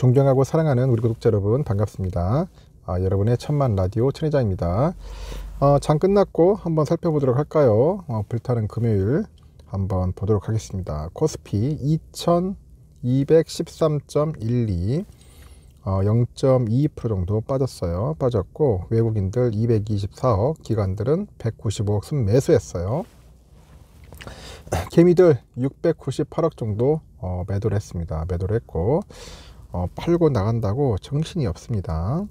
존경하고 사랑하는 우리 구독자 여러분 반갑습니다. 아, 여러분의 천만 라디오 천혜자입니다. 어, 장 끝났고 한번 살펴보도록 할까요? 어, 불타는 금요일 한번 보도록 하겠습니다. 코스피 2213.12 어, 0 2 정도 빠졌어요. 빠졌고 외국인들 224억, 기관들은 195억 순 매수했어요. 개미들 698억 정도 어, 매도를 했습니다. 매도를 했고 어, 팔고 나간다고 정신이 없습니다.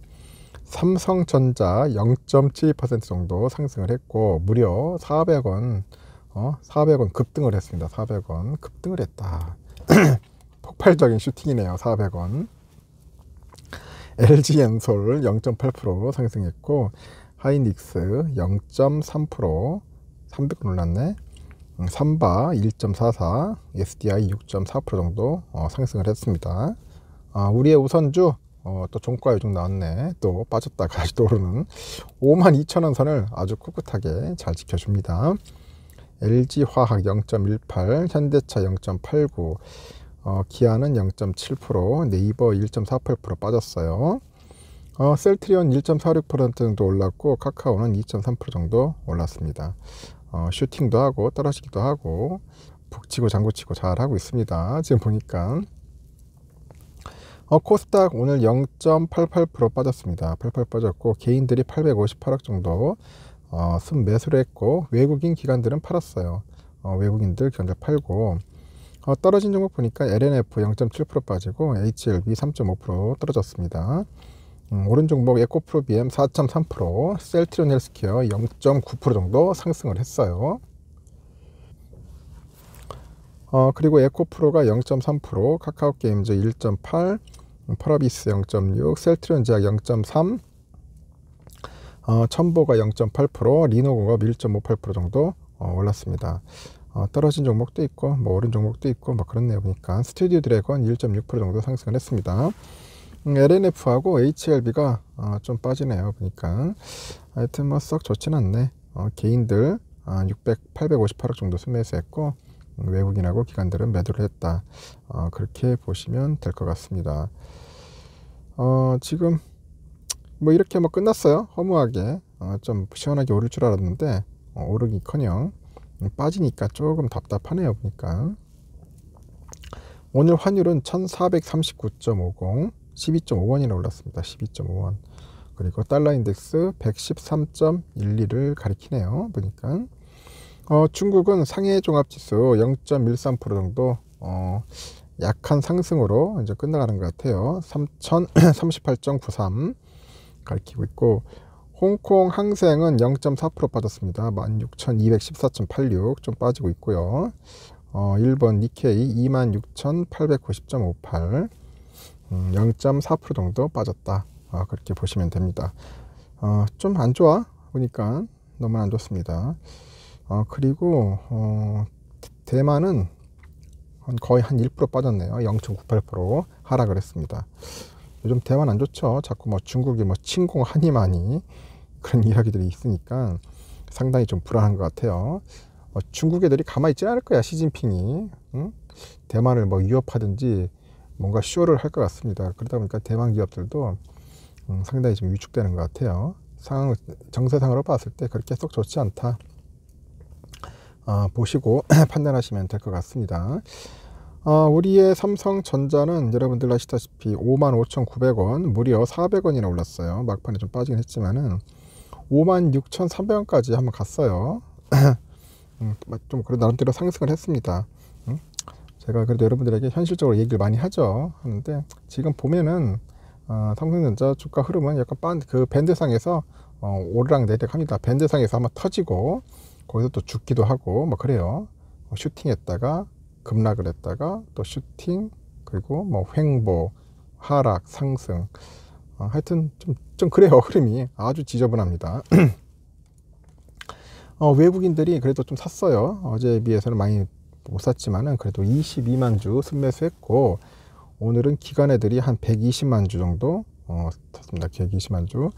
삼성전자 0 7 정도 상승을 했고 무려 400원 어, 400원 급등을 했습니다. 400원 급등을 했다. 폭발적인 슈팅이네요. 400원 LG엔솔 0.8% 상승했고 하이닉스 0.3% 300원 랐네 삼바 1.44, SDI 6.4% 정도 어, 상승을 했습니다. 아, 우리의 우선주 어, 또 종가 요즘 나왔네 또빠졌다 다시 또 오르는 5 2 0 0원 선을 아주 꿋꿋하게 잘 지켜줍니다 LG화학 0.18 현대차 0.89 어, 기아는 0.7% 네이버 1.48% 빠졌어요 어, 셀트리온 1.46% 정도 올랐고 카카오는 2.3% 정도 올랐습니다 어, 슈팅도 하고 떨어지기도 하고 북치고 장구치고 잘하고 있습니다 지금 보니까 어, 코스닥 오늘 0.88% 빠졌습니다. 88 빠졌고 개인들이 858억 정도 어, 순매수를 했고 외국인 기관들은 팔았어요. 어, 외국인들 기관 팔고 어, 떨어진 종목 보니까 LNF 0.7% 빠지고 HLB 3.5% 떨어졌습니다. 음, 오른 종목 에코프로비엠 4.3%, 셀트리온 헬스케어 0.9% 정도 상승을 했어요. 어, 그리고 에코프로가 0.3%, 카카오게임즈 1.8, 파라비스 0.6, 셀트리온 제약 0.3, 어, 첨보가 0.8%, 리노공업 1.58% 정도 어, 올랐습니다. 어, 떨어진 종목도 있고 뭐 오른 종목도 있고 막 그렇네요 보니까 스튜디오 드래곤 1.6% 정도 상승을 했습니다. 음, LNF하고 HLB가 어, 좀 빠지네요 보니까 하여튼 뭐 썩 좋진 않네. 어, 개인들 아, 600, 858억 정도 순매수했고 외국인하고 기관들은 매도를 했다. 어, 그렇게 보시면 될 것 같습니다. 어, 지금 뭐 이렇게 뭐 끝났어요. 허무하게 어, 좀 시원하게 오를 줄 알았는데 어, 오르기커녕 빠지니까 조금 답답하네요. 보니까 오늘 환율은 1439.50 12.5원이나 올랐습니다. 12.5원 그리고 달러 인덱스 113.12를 가리키네요. 보니까 어, 중국은 상해 종합지수 0.13% 정도 어, 약한 상승으로 이제 끝나가는 것 같아요. 3038.93 가리키고 있고 홍콩 항생은 0.4% 빠졌습니다. 16,214.86 좀 빠지고 있고요. 어, 일본 니케이 26,890.58 음, 0.4% 정도 빠졌다. 아, 그렇게 보시면 됩니다. 어, 좀 안 좋아 보니까 너무 안 좋습니다. 어, 그리고 어, 대만은 거의 한 1% 빠졌네요. 0.98% 하락을 했습니다. 요즘 대만 안 좋죠. 자꾸 뭐 중국이 뭐 침공 하니마니 그런 이야기들이 있으니까 상당히 좀 불안한 것 같아요. 어, 중국 애들이 가만히 있지 않을 거야. 시진핑이 응? 대만을 뭐 위협하든지 뭔가 쇼를 할 것 같습니다. 그러다 보니까 대만 기업들도 음, 상당히 좀 위축되는 것 같아요. 상황 정세상으로 봤을 때 그렇게 썩 좋지 않다. 어, 보시고 판단하시면 될 것 같습니다. 어, 우리의 삼성전자는 여러분들 아시다시피 55,900원 무려 400원이나 올랐어요. 막판에 좀 빠지긴 했지만은 56,300원까지 한번 갔어요. 음, 좀그래 나름대로 상승을 했습니다. 음, 제가 그래도 여러분들에게 현실적으로 얘기를 많이 하죠. 하는데 지금 보면은 어, 삼성전자 주가 흐름은 약간 그 밴드상에서 오르락 내리락 합니다. 밴드상에서 한번 터지고 거기서 또 죽기도 하고 뭐 그래요. 뭐 슈팅했다가 급락을 했다가 또 슈팅 그리고 뭐 횡보, 하락, 상승 어, 하여튼 좀, 좀 그래요. 흐름이 아주 지저분합니다. 어, 외국인들이 그래도 좀 샀어요. 어제에 비해서는 많이 못 샀지만은 그래도 22만 주 순매수했고 오늘은 기관 애들이 한 120만 주 정도 어, 샀습니다. 120만 주.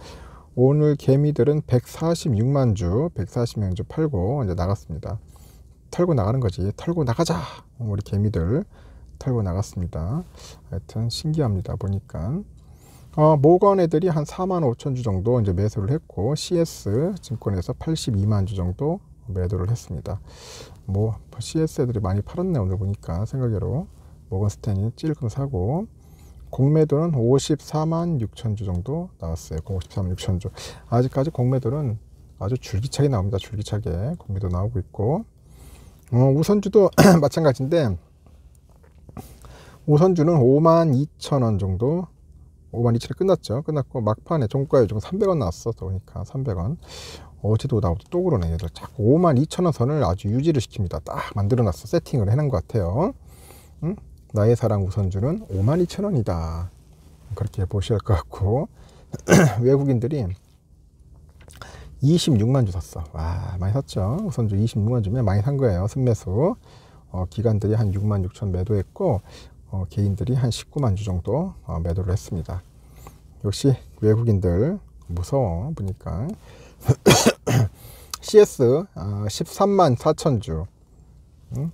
오늘 개미들은 146만 주, 140만 주 팔고 이제 나갔습니다. 털고 나가는 거지. 털고 나가자. 우리 개미들 털고 나갔습니다. 하여튼 신기합니다. 보니까 어, 모건 애들이 한 4만 5천 주 정도 이제 매수를 했고 CS 증권에서 82만 주 정도 매도를 했습니다. 뭐 CS 애들이 많이 팔았네 오늘 보니까 생각외로 모건 스탠이 찔끔 사고 공매도는 54만 6천 주 정도 나왔어요. 5 4만 6천 주. 아직까지 공매도는 아주 줄기차게 나옵니다. 줄기차게 공매도 나오고 있고 어, 우선주도 마찬가지인데 우선주는 5만 2천 원 정도 5만 2천에 끝났죠. 끝났고 막판에 종가에 지 300원 나왔어. 보니까 300원. 어제도 나오고 또 그러네. 얘들 자꾸 5만 2천 원 선을 아주 유지를 시킵니다. 딱 만들어놨어. 세팅을 해놓은 것 같아요. 응? 나의 사랑 우선주는 52,000원이다. 그렇게 보셔야 할 것 같고 외국인들이 26만 주 샀어. 와 많이 샀죠. 우선주 26만 주면 많이 산 거예요. 승매수 어, 기관들이 한 6만 6천 매도했고 어, 개인들이 한 19만 주 정도 어, 매도를 했습니다. 역시 외국인들 무서워 보니까 CS 어, 13만 4천 주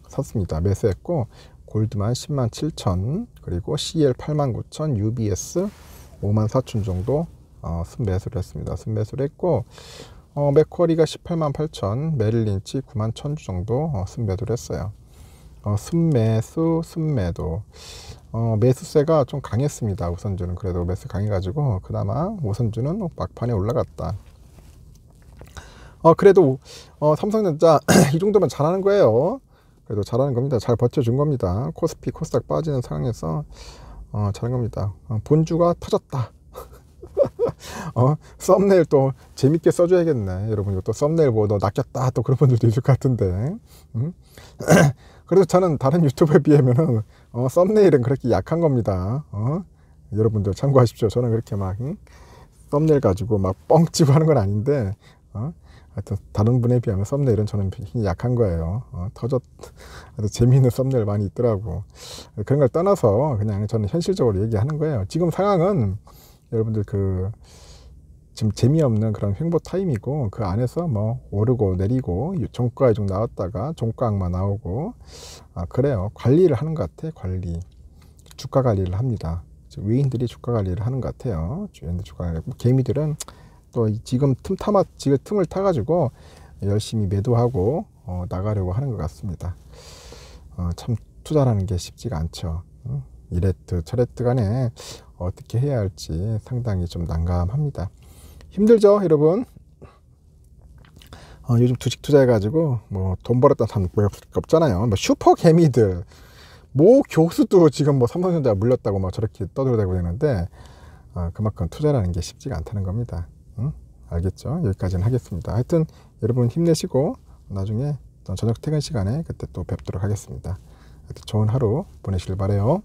샀습니다. 매수했고 골드만 10만 7천 그리고 CL 8만 9천 UBS 5만 4천 정도 어, 순매수를 했습니다. 순매수를 했고 어, 맥쿼리가 18만 8천 메릴린치 9만 1천 정도 어, 순매도를 했어요. 어, 순매수 순매도 어, 매수세가 좀 강했습니다. 우선주는 그래도 매수 강해가지고 그나마 우선주는 막판에 올라갔다. 어, 그래도 어, 삼성전자 이 정도면 잘하는 거예요. 그래도 잘하는 겁니다. 잘 버텨준 겁니다. 코스피, 코스닥 빠지는 상황에서 어, 잘한 겁니다. 어, 본주가 터졌다. 어, 썸네일 또 재밌게 써줘야겠네. 여러분 이거 또 썸네일 보고 뭐 낚였다. 또 그런 분들도 있을 것 같은데. 음? 그래도 저는 다른 유튜브에 비하면 어, 썸네일은 그렇게 약한 겁니다. 어? 여러분들 참고하십시오. 저는 그렇게 막 응? 썸네일 가지고 막 뻥치고 하는 건 아닌데 어? 하여튼 아, 다른 분에 비하면 썸네일은 저는 약한 거예요. 어, 터졌, 재미있는 썸네일 많이 있더라고. 그런 걸 떠나서 그냥 저는 현실적으로 얘기하는 거예요. 지금 상황은 여러분들 그, 지금 재미없는 그런 횡보 타임이고 그 안에서 뭐 오르고 내리고 종가에 좀 나왔다가 종가 악만 나오고 아 그래요 관리를 하는 것 같아 관리 주가 관리를 합니다 외인들이 주가 관리를 하는 것 같아요 주인들 주가 관리 개미들은 또 지금 틈 타마 지금 틈을 타가지고 열심히 매도하고 어, 나가려고 하는 것 같습니다. 어, 참 투자라는 게 쉽지가 않죠. 응? 이레트 저레트 간에 어떻게 해야 할지 상당히 좀 난감합니다. 힘들죠, 여러분. 어, 요즘 주식 투자해가지고 뭐 돈 벌었다는 사람 없잖아요. 뭐 슈퍼 개미들 모 교수도 지금 뭐 삼성전자 물렸다고 막 저렇게 떠들어대고 있는데 어, 그만큼 투자라는 게 쉽지가 않다는 겁니다. 알겠죠? 여기까지는 하겠습니다. 하여튼 여러분 힘내시고 나중에 저녁 퇴근 시간에 그때 또 뵙도록 하겠습니다. 좋은 하루 보내시길 바래요.